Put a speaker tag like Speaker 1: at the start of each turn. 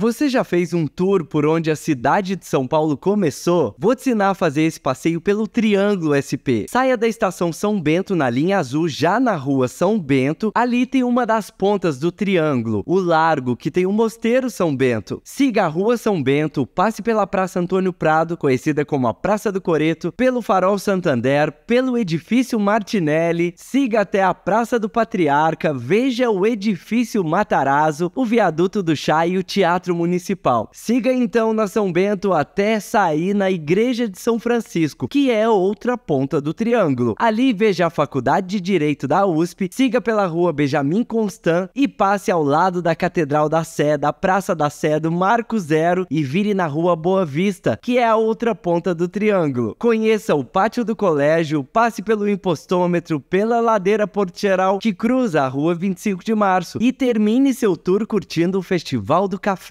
Speaker 1: Você já fez um tour por onde a cidade de São Paulo começou? Vou te ensinar a fazer esse passeio pelo Triângulo SP. Saia da estação São Bento na linha azul, já na rua São Bento. Ali tem uma das pontas do triângulo, o Largo, que tem o Mosteiro São Bento. Siga a rua São Bento, passe pela Praça Antônio Prado, conhecida como a Praça do Coreto, pelo Farol Santander, pelo Edifício Martinelli, siga até a Praça do Patriarca, veja o Edifício Matarazzo, o Viaduto do Chá e o Teatro Teatro Municipal. Siga então na São Bento até sair na Igreja de São Francisco, que é outra ponta do triângulo. Ali veja a Faculdade de Direito da USP, siga pela rua Benjamin Constant e passe ao lado da Catedral da Sé, da Praça da Sé, do Marco Zero e vire na rua Boa Vista, que é a outra ponta do triângulo. Conheça o pátio do colégio, passe pelo impostômetro, pela ladeira portieral que cruza a rua 25 de março e termine seu tour curtindo o Festival do Café.